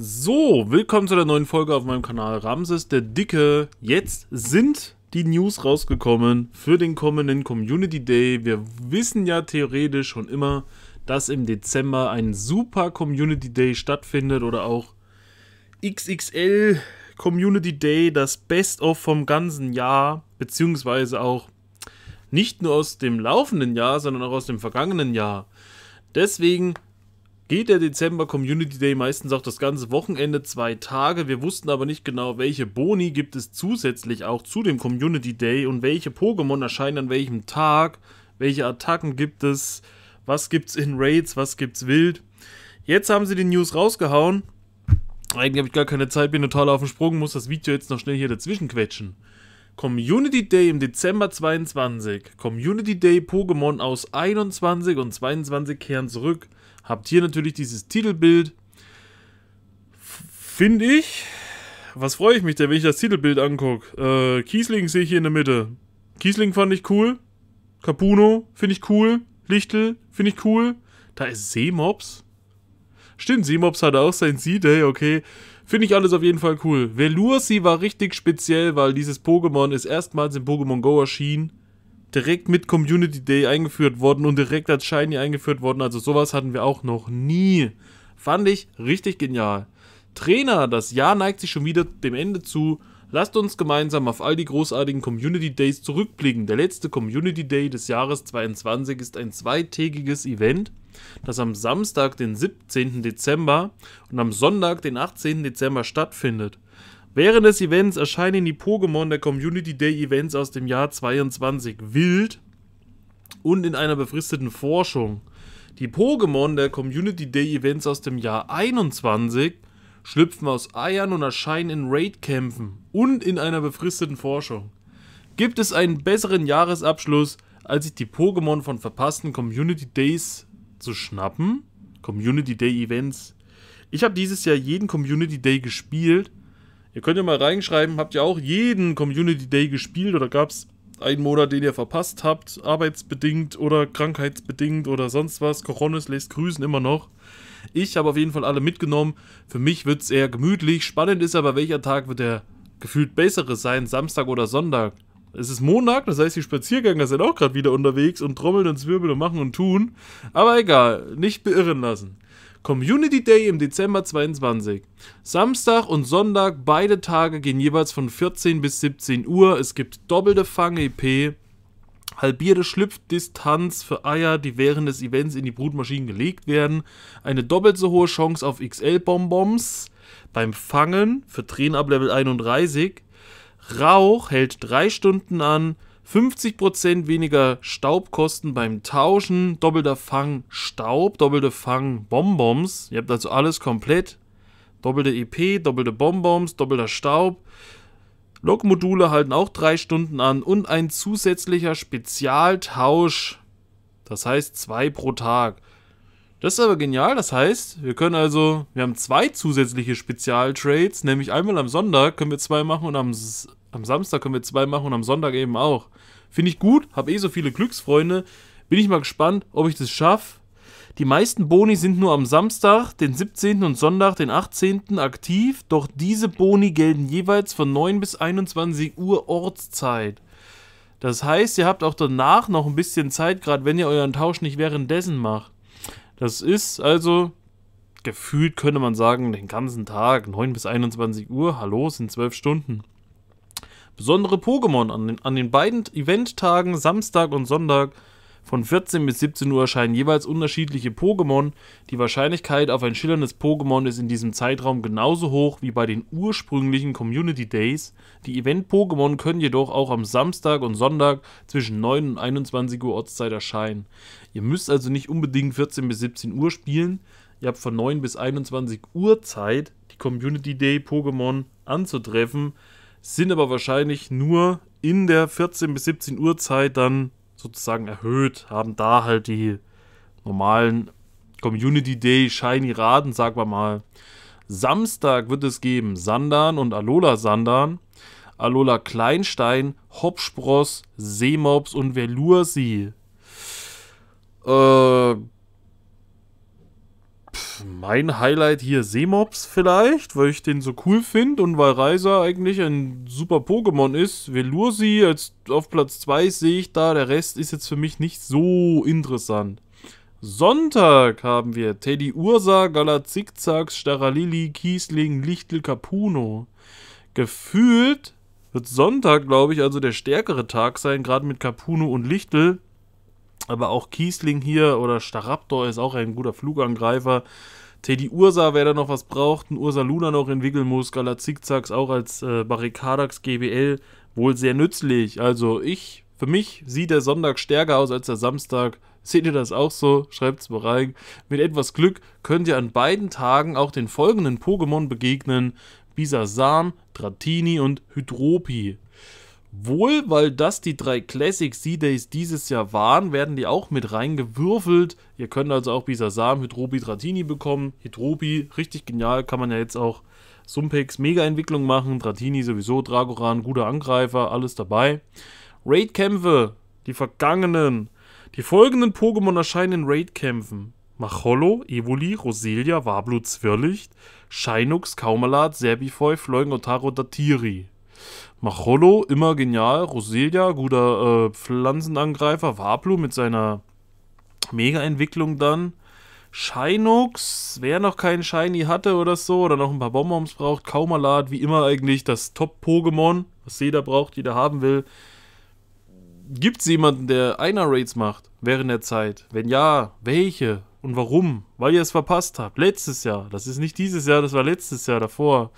So, willkommen zu der neuen Folge auf meinem Kanal Ramses der Dicke. Jetzt sind die News rausgekommen für den kommenden Community Day. Wir wissen ja theoretisch schon immer, dass im Dezember ein super Community Day stattfindet oder auch XXL Community Day, das Best-of vom ganzen Jahr, beziehungsweise auch nicht nur aus dem laufenden Jahr, sondern auch aus dem vergangenen Jahr. Deswegen geht der Dezember Community Day meistens auch das ganze Wochenende zwei Tage. Wir wussten aber nicht genau, welche Boni gibt es zusätzlich auch zu dem Community Day und welche Pokémon erscheinen an welchem Tag, welche Attacken gibt es, was gibt es in Raids, was gibt es wild. Jetzt haben sie die News rausgehauen. Eigentlich habe ich gar keine Zeit, bin total auf dem Sprung, muss das Video jetzt noch schnell hier dazwischen quetschen. Community Day im Dezember 22. Community Day Pokémon aus 21 und 22 kehren zurück. Habt hier natürlich dieses Titelbild. Finde ich. Was freue ich mich denn, wenn ich das Titelbild angucke? Äh, Kiesling sehe ich hier in der Mitte. Kiesling fand ich cool. Capuno finde ich cool. Lichtel finde ich cool. Da ist Seemops. Stimmt, Seemops hatte auch sein Seed, hey, okay. Finde ich alles auf jeden Fall cool. Velursi war richtig speziell, weil dieses Pokémon ist erstmals in Pokémon Go erschienen direkt mit Community Day eingeführt worden und direkt als Shiny eingeführt worden. Also sowas hatten wir auch noch nie. Fand ich richtig genial. Trainer, das Jahr neigt sich schon wieder dem Ende zu. Lasst uns gemeinsam auf all die großartigen Community Days zurückblicken. Der letzte Community Day des Jahres 22 ist ein zweitägiges Event, das am Samstag, den 17. Dezember und am Sonntag, den 18. Dezember stattfindet. Während des Events erscheinen die Pokémon der Community Day Events aus dem Jahr 22 wild und in einer befristeten Forschung. Die Pokémon der Community Day Events aus dem Jahr 21 schlüpfen aus Eiern und erscheinen in Raid-Kämpfen und in einer befristeten Forschung. Gibt es einen besseren Jahresabschluss, als sich die Pokémon von verpassten Community Days zu schnappen? Community Day Events. Ich habe dieses Jahr jeden Community Day gespielt Ihr könnt ja mal reinschreiben, habt ihr auch jeden Community Day gespielt oder gab es einen Monat, den ihr verpasst habt, arbeitsbedingt oder krankheitsbedingt oder sonst was. Coronis lässt grüßen immer noch. Ich habe auf jeden Fall alle mitgenommen. Für mich wird es eher gemütlich. Spannend ist aber, welcher Tag wird der gefühlt bessere sein, Samstag oder Sonntag. Es ist Montag, das heißt, die Spaziergänger sind auch gerade wieder unterwegs und trommeln und zwirbeln und machen und tun. Aber egal, nicht beirren lassen. Community Day im Dezember 22. Samstag und Sonntag, beide Tage gehen jeweils von 14 bis 17 Uhr. Es gibt doppelte Fang-EP, halbierte Schlüpfdistanz für Eier, die während des Events in die Brutmaschinen gelegt werden, eine doppelt so hohe Chance auf XL-Bonbons beim Fangen für Tränen ab Level 31. Rauch hält drei Stunden an, 50% weniger Staubkosten beim Tauschen, doppelter Fang Staub, doppelte Fang Bonbons. Ihr habt also alles komplett. Doppelte EP, doppelte Bonbons, doppelter Staub. Lokmodule halten auch 3 Stunden an und ein zusätzlicher Spezialtausch. Das heißt 2 pro Tag. Das ist aber genial, das heißt, wir können also, wir haben zwei zusätzliche Spezialtrades, nämlich einmal am Sonntag können wir zwei machen und am am Samstag können wir zwei machen und am Sonntag eben auch. Finde ich gut, habe eh so viele Glücksfreunde. Bin ich mal gespannt, ob ich das schaffe. Die meisten Boni sind nur am Samstag, den 17. und Sonntag, den 18. aktiv, doch diese Boni gelten jeweils von 9 bis 21 Uhr Ortszeit. Das heißt, ihr habt auch danach noch ein bisschen Zeit, gerade wenn ihr euren Tausch nicht währenddessen macht. Das ist also, gefühlt könnte man sagen, den ganzen Tag, 9 bis 21 Uhr, hallo, sind 12 Stunden. Besondere Pokémon an den, an den beiden Eventtagen Samstag und Sonntag von 14 bis 17 Uhr erscheinen jeweils unterschiedliche Pokémon. Die Wahrscheinlichkeit auf ein schillerndes Pokémon ist in diesem Zeitraum genauso hoch wie bei den ursprünglichen Community Days. Die Event-Pokémon können jedoch auch am Samstag und Sonntag zwischen 9 und 21 Uhr Ortszeit erscheinen. Ihr müsst also nicht unbedingt 14 bis 17 Uhr spielen. Ihr habt von 9 bis 21 Uhr Zeit, die Community Day Pokémon anzutreffen sind aber wahrscheinlich nur in der 14 bis 17 Uhr Zeit dann sozusagen erhöht, haben da halt die normalen Community Day Shiny Raten, sagen wir mal. Samstag wird es geben Sandan und Alola Sandan, Alola Kleinstein, Hopspross, Seemops und Velursi. Äh, mein Highlight hier Seemops vielleicht, weil ich den so cool finde und weil Reiser eigentlich ein super Pokémon ist. Velursi als auf Platz 2 sehe ich da, der Rest ist jetzt für mich nicht so interessant. Sonntag haben wir Teddy Ursa, Zickzacks, Staralili, Kiesling, Lichtel, Capuno. Gefühlt wird Sonntag, glaube ich, also der stärkere Tag sein, gerade mit Capuno und Lichtel. Aber auch Kiesling hier oder Staraptor ist auch ein guter Flugangreifer. Teddy Ursa, wer da noch was braucht, ein Ursa Luna noch entwickeln muss, Gala Zickzacks auch als äh, Barrikadax GBL wohl sehr nützlich. Also ich, für mich sieht der Sonntag stärker aus als der Samstag. Seht ihr das auch so? Schreibt es mal rein. Mit etwas Glück könnt ihr an beiden Tagen auch den folgenden Pokémon begegnen. Bisasam, Dratini und Hydropi. Wohl, weil das die drei Classic C-Days dieses Jahr waren, werden die auch mit reingewürfelt. Ihr könnt also auch Bisasam, Hydrobi, Dratini bekommen. Hydrobi, richtig genial, kann man ja jetzt auch Sumpex Mega-Entwicklung machen. Dratini sowieso, Dragoran, guter Angreifer, alles dabei. Raid-Kämpfe, die vergangenen. Die folgenden Pokémon erscheinen in Raid-Kämpfen. Machollo, Evoli, Roselia, Wablu, Zwirlicht, Scheinux, Kaumalat, Serbifoy, Fleugen, Otaro, Datiri. Macholo, immer genial. Roselia, guter äh, Pflanzenangreifer. Waplu mit seiner Mega-Entwicklung dann. Shinox, wer noch keinen Shiny hatte oder so, oder noch ein paar Bonbons braucht. Kaumalat, wie immer eigentlich das Top-Pokémon, was jeder braucht, jeder haben will. Gibt es jemanden, der einer Raids macht während der Zeit? Wenn ja, welche? Und warum? Weil ihr es verpasst habt. Letztes Jahr. Das ist nicht dieses Jahr, das war letztes Jahr davor.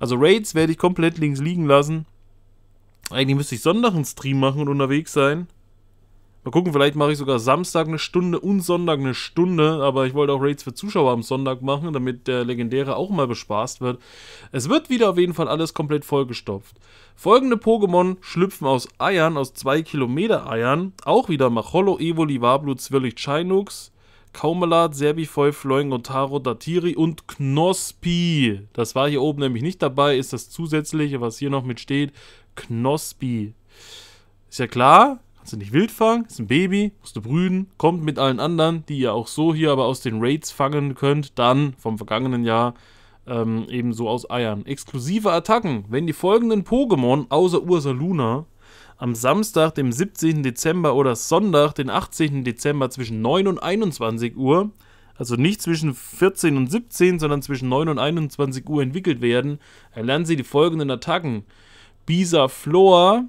Also Raids werde ich komplett links liegen lassen. Eigentlich müsste ich Sonntag einen Stream machen und unterwegs sein. Mal gucken, vielleicht mache ich sogar Samstag eine Stunde und Sonntag eine Stunde, aber ich wollte auch Raids für Zuschauer am Sonntag machen, damit der Legendäre auch mal bespaßt wird. Es wird wieder auf jeden Fall alles komplett vollgestopft. Folgende Pokémon schlüpfen aus Eiern, aus 2 Kilometer Eiern, auch wieder Macholo, Evoli, Wablu, Zwirlich, Chinooks, Kaumelat, Serbifoy, Floing, Otaro, Datiri und Knospi. Das war hier oben nämlich nicht dabei, ist das zusätzliche, was hier noch mit steht. Knospi. Ist ja klar, kannst du nicht wild fangen, ist ein Baby, musst du brüden, kommt mit allen anderen, die ihr auch so hier aber aus den Raids fangen könnt, dann vom vergangenen Jahr ähm, so aus Eiern. Exklusive Attacken. Wenn die folgenden Pokémon außer Ursaluna am Samstag, dem 17. Dezember oder Sonntag, den 18. Dezember zwischen 9 und 21 Uhr, also nicht zwischen 14 und 17, sondern zwischen 9 und 21 Uhr entwickelt werden, erlernen Sie die folgenden Attacken. Bisa Flor,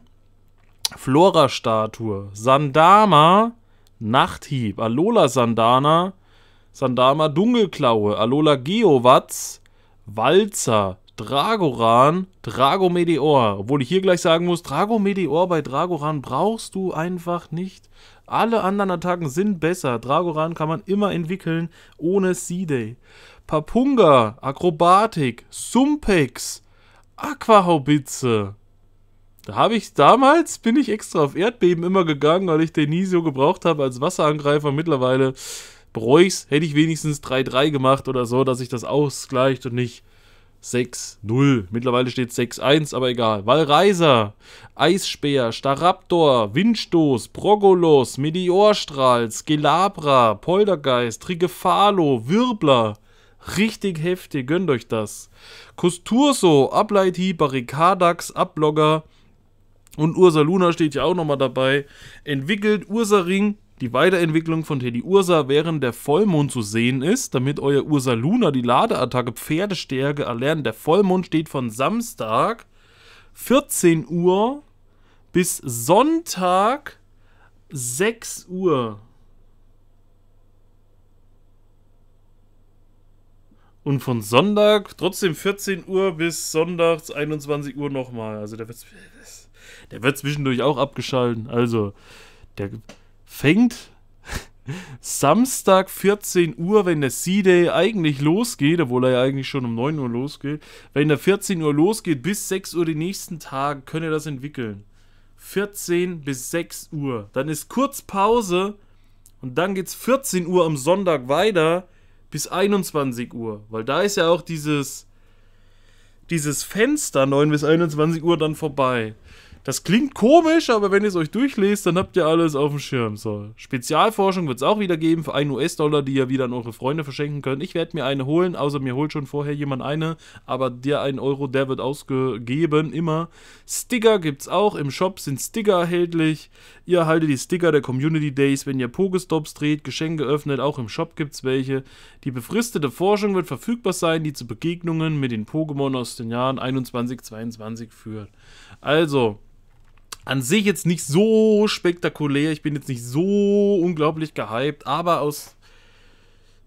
Flora-Statue, Sandama, Nachthieb, Alola Sandana, Sandama Dunkelklaue, Alola Geowatz, Walzer, Dragoran, Dragomedeor. Obwohl ich hier gleich sagen muss, Dragomedeor bei Dragoran brauchst du einfach nicht. Alle anderen Attacken sind besser. Dragoran kann man immer entwickeln ohne C-Day. Papunga, Akrobatik, Sumpex, Aquahaubitze, da habe ich damals, bin ich extra auf Erdbeben immer gegangen, weil ich den nie so gebraucht habe als Wasserangreifer. Mittlerweile bereue es, hätte ich wenigstens 3-3 gemacht oder so, dass ich das ausgleicht und nicht 6-0. Mittlerweile steht 6-1, aber egal. Walreiser, Eisspeer, Staraptor, Windstoß, Progolos, Meteorstrahl, Skelabra, Poltergeist, Trigefalo, Wirbler. Richtig heftig, gönnt euch das. Kosturso, Ableiti, Barrikadax, Ablogger, und Ursa Luna steht ja auch nochmal dabei. Entwickelt Ursa Ring die Weiterentwicklung von Teddy Ursa während der Vollmond zu sehen ist, damit euer Ursa Luna die Ladeattacke Pferdestärke erlernt. Der Vollmond steht von Samstag 14 Uhr bis Sonntag 6 Uhr. Und von Sonntag trotzdem 14 Uhr bis Sonntag 21 Uhr nochmal. Also der wird. Der wird zwischendurch auch abgeschalten. Also, der fängt Samstag 14 Uhr, wenn der C-Day eigentlich losgeht, obwohl er ja eigentlich schon um 9 Uhr losgeht, wenn der 14 Uhr losgeht, bis 6 Uhr die nächsten Tage, könnt ihr das entwickeln. 14 bis 6 Uhr. Dann ist kurz Pause und dann geht es 14 Uhr am Sonntag weiter bis 21 Uhr. Weil da ist ja auch dieses, dieses Fenster 9 bis 21 Uhr dann vorbei. Das klingt komisch, aber wenn ihr es euch durchlest, dann habt ihr alles auf dem Schirm. So. Spezialforschung wird es auch wieder geben für einen US-Dollar, die ihr wieder an eure Freunde verschenken könnt. Ich werde mir eine holen, außer mir holt schon vorher jemand eine, aber der 1 Euro, der wird ausgegeben, immer. Sticker gibt es auch, im Shop sind Sticker erhältlich. Ihr erhaltet die Sticker der Community Days, wenn ihr Pokestops dreht, Geschenke öffnet, auch im Shop gibt es welche. Die befristete Forschung wird verfügbar sein, die zu Begegnungen mit den Pokémon aus den Jahren 21, 22 führt. Also, an sich jetzt nicht so spektakulär. Ich bin jetzt nicht so unglaublich gehypt, aber aus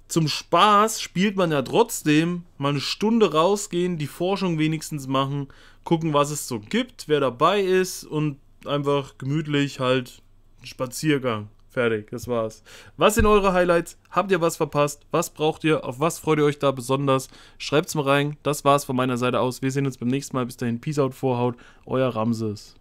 zum Spaß spielt man ja trotzdem mal eine Stunde rausgehen, die Forschung wenigstens machen, gucken, was es so gibt, wer dabei ist und einfach gemütlich halt einen Spaziergang. Fertig, das war's. Was sind eure Highlights? Habt ihr was verpasst? Was braucht ihr? Auf was freut ihr euch da besonders? Schreibt's mal rein. Das war's von meiner Seite aus. Wir sehen uns beim nächsten Mal. Bis dahin, Peace out, Vorhaut. Euer Ramses.